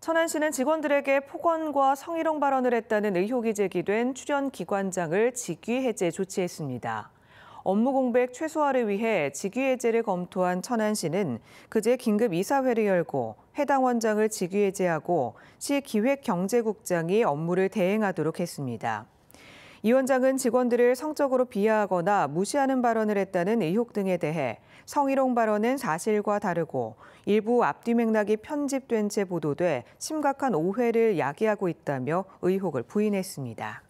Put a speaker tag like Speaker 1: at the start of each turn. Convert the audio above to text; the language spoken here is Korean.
Speaker 1: 천안시는 직원들에게 폭언과 성희롱 발언을 했다는 의혹이 제기된 출연 기관장을 직위해제 조치했습니다. 업무 공백 최소화를 위해 직위해제를 검토한 천안시는 그제 긴급 이사회를 열고 해당 원장을 직위해제하고 시 기획경제국장이 업무를 대행하도록 했습니다. 이 원장은 직원들을 성적으로 비하하거나 무시하는 발언을 했다는 의혹 등에 대해 성희롱 발언은 사실과 다르고 일부 앞뒤 맥락이 편집된 채 보도돼 심각한 오해를 야기하고 있다며 의혹을 부인했습니다.